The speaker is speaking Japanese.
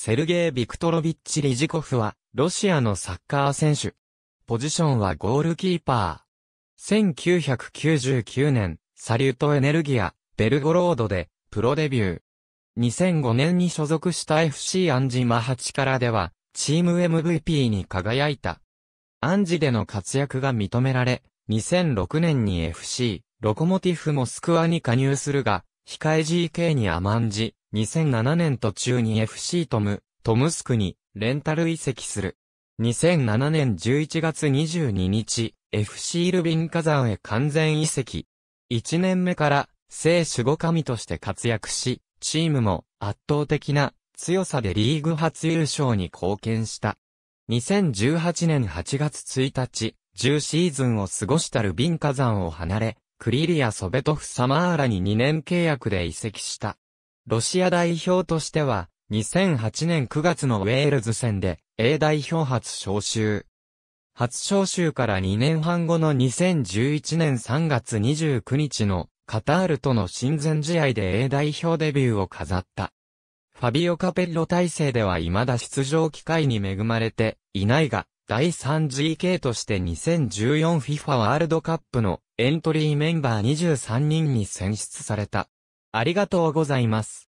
セルゲイ・ビクトロビッチ・リジコフは、ロシアのサッカー選手。ポジションはゴールキーパー。1999年、サリュートエネルギア、ベルゴロードで、プロデビュー。2005年に所属した FC アンジマハチからでは、チーム MVP に輝いた。アンジでの活躍が認められ、2006年に FC、ロコモティフモスクワに加入するが、控え GK に甘んじ、2007年途中に FC トム、トムスクにレンタル移籍する。2007年11月22日、FC ルビン火山へ完全移籍。1年目から聖守護神として活躍し、チームも圧倒的な強さでリーグ初優勝に貢献した。2018年8月1日、10シーズンを過ごしたルビン火山を離れ、クリリア・ソベトフ・サマーラに2年契約で移籍した。ロシア代表としては、2008年9月のウェールズ戦で A 代表初招集。初招集から2年半後の2011年3月29日のカタールとの親善試合で A 代表デビューを飾った。ファビオ・カペッロ体制では未だ出場機会に恵まれていないが、第 3GK として 2014FIFA ワールドカップのエントリーメンバー23人に選出された。ありがとうございます。